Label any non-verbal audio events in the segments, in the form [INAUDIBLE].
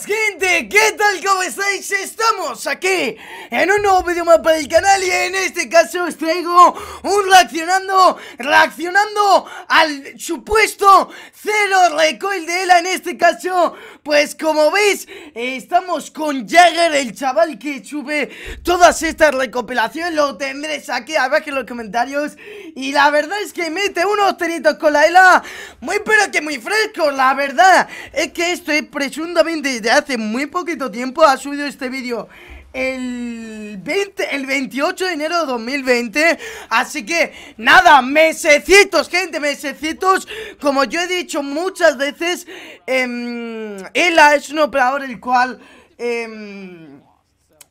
gente? ¿Qué tal? ¿Cómo estáis? Estamos aquí en un nuevo video más para el canal y en este caso os traigo un reaccionando, reaccionando al supuesto cero recoil de ELA en este caso pues como veis estamos con Jagger, el chaval que sube todas estas recopilaciones lo tendréis aquí abajo en los comentarios y la verdad es que mete unos tenitos con la ELA muy pero que muy fresco, la verdad es que esto es presuntamente desde hace muy poquito tiempo ha subido este vídeo el, 20, el 28 de enero de 2020 Así que, nada, mesecitos, gente, mesecitos Como yo he dicho muchas veces eh, Ela es un operador el cual... Em,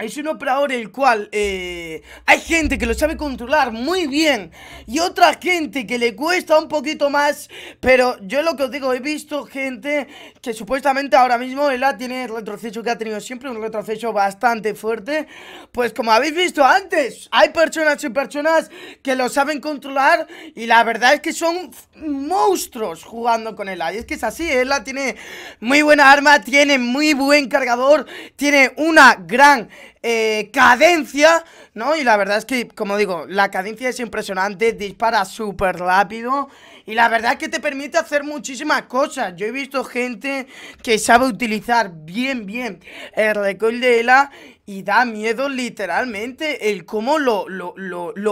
es un operador el cual eh, hay gente que lo sabe controlar muy bien y otra gente que le cuesta un poquito más, pero yo lo que os digo, he visto gente que supuestamente ahora mismo él tiene el retroceso que ha tenido siempre, un retroceso bastante fuerte, pues como habéis visto antes, hay personas y personas que lo saben controlar y la verdad es que son monstruos jugando con el y es que es así, él tiene muy buena arma, tiene muy buen cargador, tiene una gran... Eh, cadencia, ¿no? Y la verdad es que, como digo, la cadencia es impresionante, dispara súper rápido y la verdad es que te permite hacer muchísimas cosas. Yo he visto gente que sabe utilizar bien, bien el recoil de ELA y da miedo literalmente el cómo lo,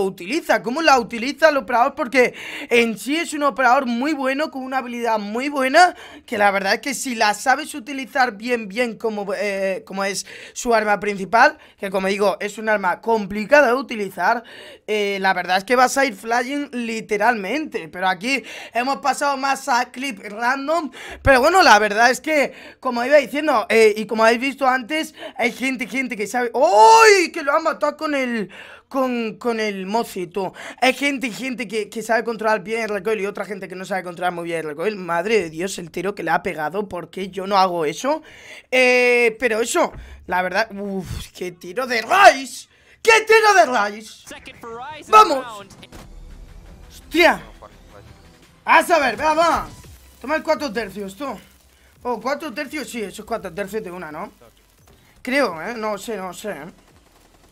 utiliza, cómo la utiliza el operador, porque en sí es un operador muy bueno, con una habilidad muy buena, que la verdad es que si la sabes utilizar bien, bien como, eh, como es su arma principal, que como digo, es un arma complicada de utilizar, eh, la verdad es que vas a ir flying literalmente, pero aquí hemos pasado más a clip random, pero bueno, la verdad es que, como iba diciendo, eh, y como habéis visto antes, hay gente, gente, que sabe. ¡Uy! Que lo han matado con el. Con, el mocito. Hay gente, y gente que, sabe controlar bien el recoil y otra gente que no sabe controlar muy bien el recoil. Madre de Dios, el tiro que le ha pegado, ¿Por qué yo no hago eso. Eh, pero eso, la verdad. ¡Uf! qué tiro de Rice. ¡Qué tiro de Rice! ¡Vamos! ¡Hostia! A saber, va, va. Toma el cuatro tercios, tú. oh, cuatro tercios, sí, eso es cuatro tercios de una, ¿no? creo, ¿eh? No sé, no sé, ¿eh?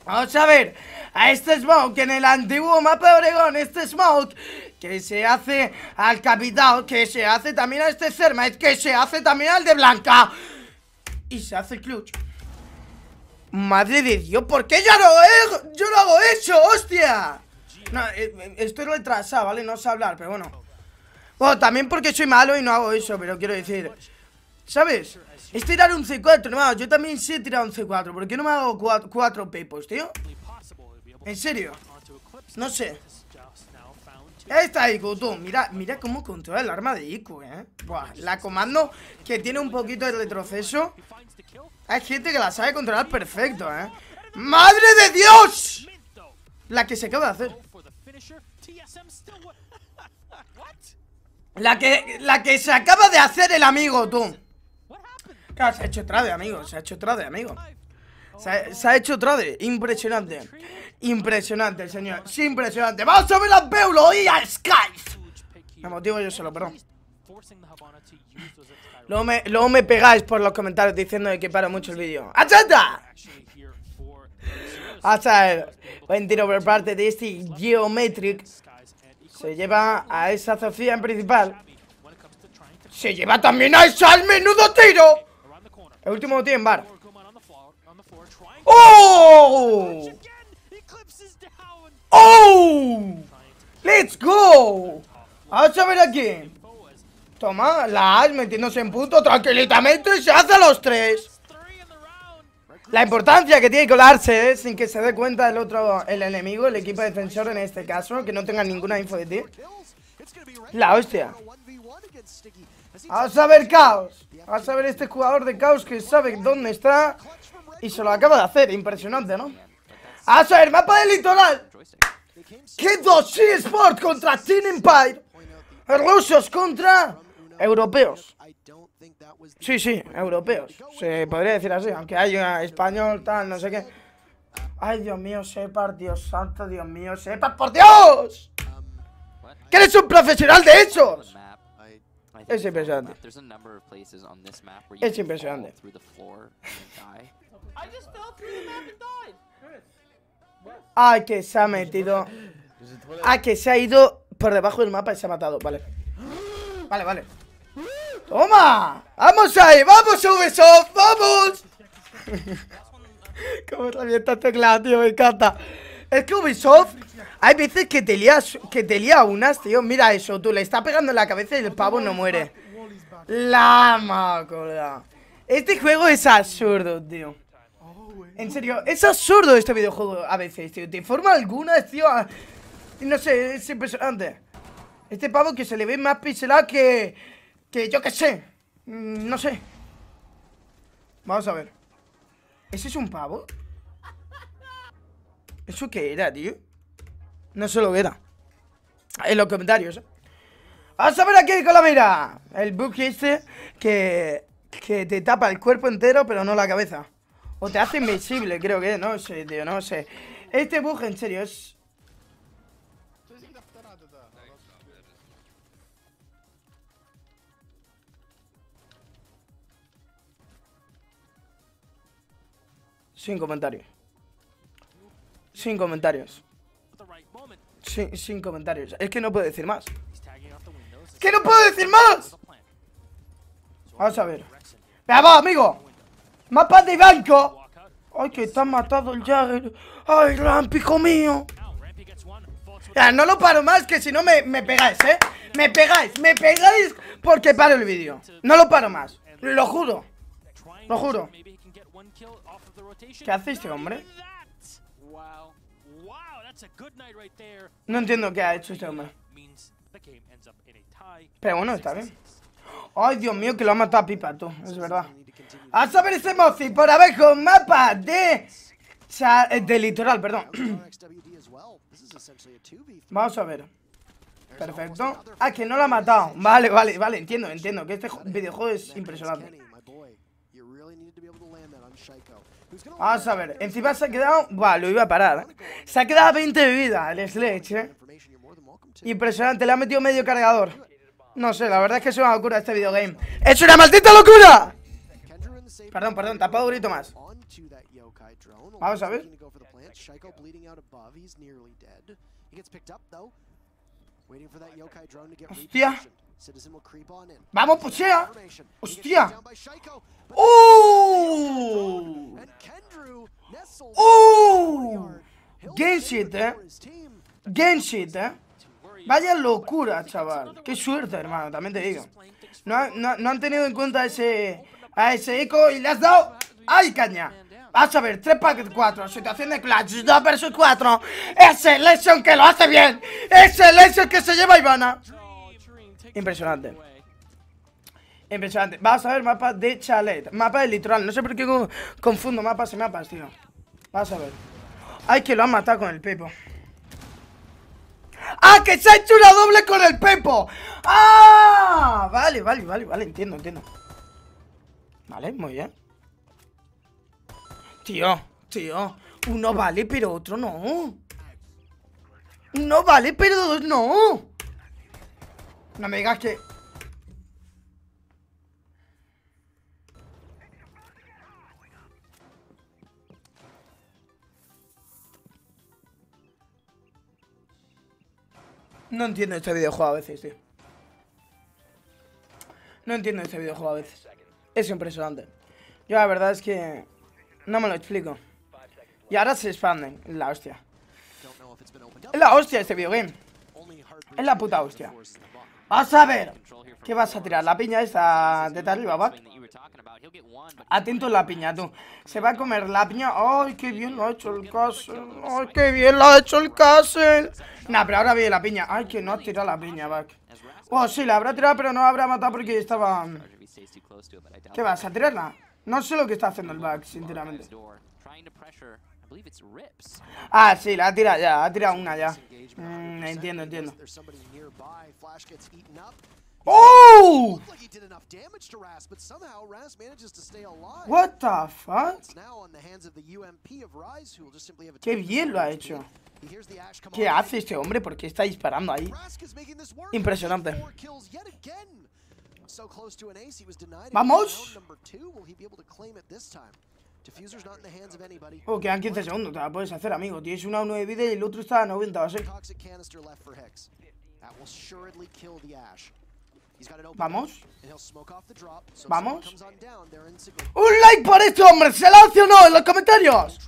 Vamos a ver a este Smoke en el antiguo mapa de Oregón, este Smoke que se hace al capitán, que se hace también a este Cermet, que se hace también al de Blanca y se hace el clutch. Madre de Dios, ¿por qué yo no, yo no hago eso? ¡Hostia! No, eh, eh, estoy retrasado, ¿vale? No sé hablar, pero bueno. Bueno, también porque soy malo y no hago eso, pero quiero decir, ¿sabes? Es tirar un C4, hermano. Yo también sé tirar un C4. ¿Por qué no me hago cuatro, pepos, tío? ¿En serio? No sé. Esta Ico, tú, mira, mira cómo controla el arma de Ico, eh Buah, la comando que tiene un poquito de retroceso Hay gente que la sabe controlar perfecto, eh ¡Madre de Dios! La que se acaba de hacer La que, la que se acaba de hacer el amigo, tú se ha hecho trade, amigo. Se ha hecho trade, amigo. Se ha, hecho trade. Impresionante. Impresionante, señor. Sí, impresionante. ¡Vamos a ver las Beulo y a Skies! Me motivo yo solo, perdón. Luego me, pegáis por los comentarios diciendo que paro mucho el vídeo. ¡Achata! Hasta buen tiro por parte de este Geometric. Se lleva a esa Sofía en principal. Se lleva también a esa al menudo tiro. El último lo bar. ¡Oh! ¡Oh! ¡Let's go! Vamos a ver aquí. Toma, la Ash metiéndose en punto tranquilamente se hace los tres. La importancia que tiene colarse es eh, sin que se dé cuenta el otro, el enemigo, el equipo defensor en este caso, que no tenga ninguna info de ti. La hostia. A saber caos. A ver este jugador de caos que sabe dónde está y se lo acaba de hacer. Impresionante, ¿no? A saber, mapa del litoral. ¿Qué 2 Sport contra Teen Empire. Rusos contra europeos. Sí, sí, europeos. Se podría decir así, aunque hay un español, tal, no sé qué. Ay, Dios mío, sepa Dios santo, Dios mío, sepa por Dios. Que eres un profesional de hechos. Es impresionante. Es impresionante. Ay, que se ha metido. ay que se ha ido por debajo del mapa y se ha matado. Vale. Vale, vale. ¡Toma! ¡Vamos ahí! ¡Vamos, Ubisoft! ¡Vamos! [LAUGHS] Cómo revienta el teclado, tío. Me encanta. Es que Ubisoft, hay veces que te lía, que te lía unas, tío. Mira eso, tú le está pegando en la cabeza y el pavo no muere. La macola. Este juego es absurdo, tío. En serio, es absurdo este videojuego a veces, tío. De forma alguna, tío. No sé, es impresionante. Este pavo que se le ve más pixelado que... Que yo qué sé. Mm, no sé. Vamos a ver. ¿Ese es un pavo? ¿Eso qué era, tío? No sé lo que era. En los comentarios, Vamos ¿eh? a ver aquí con la mira. El bug este que, que te tapa el cuerpo entero, pero no la cabeza. O te hace invisible, creo que. No sé, tío, no sé. Este bug, en serio, es... Sin comentarios. Sin comentarios. Sin, comentarios. Es que no puedo decir más. ¡Que no puedo decir más! Vamos a ver. ¡Venga, amigo! ¡Mapa de banco! ¡Ay, que está matado el Jagger! ¡Ay, Ramp, hijo mío! Ya, no lo paro más, que si no me, me pegáis, ¿eh? Me pegáis, me pegáis porque paro el vídeo. No lo paro más. Lo juro. Lo juro. ¿Qué hace este hombre? No entiendo qué ha hecho este hombre. Pero bueno, está bien. Ay, Dios mío, que lo ha matado a Pipa, tú. Es verdad. A saber ese mozi por abajo, mapa de... Eh, de litoral, perdón. Vamos a ver. Perfecto. Ah, que no lo ha matado. Vale, vale, vale. Entiendo, entiendo. Que este videojuego es impresionante. Vamos a ver, encima se ha quedado... Buah, lo iba a parar Se ha quedado 20 de vida el Sledge, eh Impresionante, le ha metido medio cargador No sé, la verdad es que es una locura este videogame ¡Es una maldita locura! Perdón, perdón, tapado un grito más Vamos a ver Hostia. Vamos, ya. Pues, Hostia. ¡Oh! ¡Oh! Game eh. Genshit, eh. Vaya locura, chaval. Qué suerte, hermano, también te digo. No, han tenido en cuenta ese, a ese eco y le has dado. ¡Ay, caña! Vamos a ver, 3 para 4, situación de clutch, 2 versus 4. Ese Lesion que lo hace bien. Ese Lesion que se lleva Ivana. Impresionante. Impresionante. Vamos a ver mapa de chalet. Mapa de litoral. No sé por qué confundo mapas y mapas, tío. Vamos a ver. Ay, que lo han matado con el Pepo. ¡Ah, que se ha hecho una doble con el Pepo! ¡Ah! Vale, vale, vale, vale. Entiendo, entiendo. Vale, muy bien. Tío, tío. Uno vale, pero otro no. Uno vale, pero dos no. No me digas que... No entiendo este videojuego a veces, tío. No entiendo este videojuego a veces. Es impresionante. Yo la verdad es que no me lo explico. Y ahora se expanden. La hostia. Es la hostia este videogame. Es la puta hostia. Vas a ver. ¿Qué vas a tirar? La piña esta de arriba, ¿va? Atento la piña, tú. Se va a comer la piña. ¡Ay, qué bien lo ha hecho el castle! ¡Ay, qué bien lo ha hecho el castle! Nah, pero ahora viene la piña. ¡Ay, que no ha tirado la piña, va! Oh, sí, la habrá tirado, pero no la habrá matado porque estaba... ¿Qué vas a tirarla? No sé lo que está haciendo el back, sinceramente. Ah, ah sí, la ha tirado ya, ha tirado una ya. Mm, entiendo, mm, entiendo. ¡Oh! What the fuck? Qué bien lo ha hecho. ¿Qué hace este hombre? ¿Por qué está disparando ahí? Impresionante. Vamos. Oh, quedan 15 segundos, te la puedes hacer, amigo. Tienes una nueve vida y el otro está a 90 Vamos. Vamos. Un like para este hombre, se lo hace o no en los comentarios.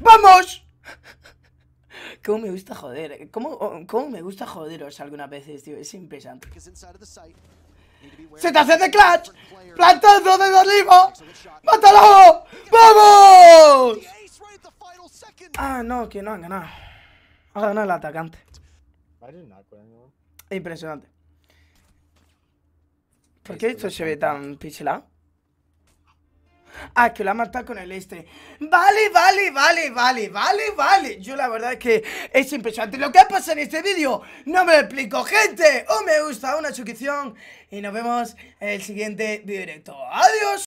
¡Vamos! [LAUGHS] ¿Cómo me gusta joder? ¿Cómo, me gusta joderos algunas veces, tío? Es impresionante. Se te hace de clutch. Plantando de arriba. ¡Mátalo! ¡Vamos! Ah, no, que no han ganado. Ha ganado el atacante. Impresionante. ¿Por qué esto se ve tan pichelado? Ah, que la mata con el este. Vale, vale, vale, vale, vale, vale. Yo la verdad es que es impresionante. Lo que ha pasado en este vídeo, no me lo explico, gente. Un me gusta, una suscripción. Y nos vemos en el siguiente vídeo directo. Adiós.